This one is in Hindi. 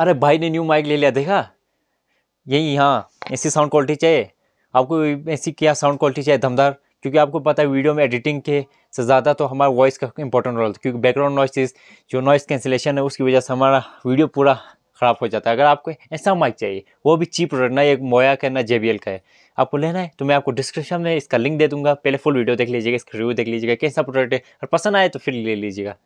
अरे भाई ने न्यू माइक ले लिया देखा यही हाँ ऐसी साउंड क्वालिटी चाहिए आपको ऐसी क्या साउंड क्वालिटी चाहिए दमदार क्योंकि आपको पता है वीडियो में एडिटिंग के से ज़्यादा तो हमारा वॉइस का इंपॉर्टेंट रोल क्योंकि बैकग्राउंड नॉइस जो नॉइस कैंसिलेशन है उसकी वजह से हमारा वीडियो पूरा ख़राब हो जाता है अगर आपको ऐसा माइक चाहिए वो भी चीप प्रोडक्ट ना एक मोया का ना जे का है आपको लेना है तो मैं आपको डिस्क्रिप्शन में इसका लिंक दे दूंगा पहले फुल वीडियो देख लीजिएगा इसका रिव्यू देख लीजिएगा कैसा प्रोडक्ट है और पसंद आए तो फिर ले लीजिएगा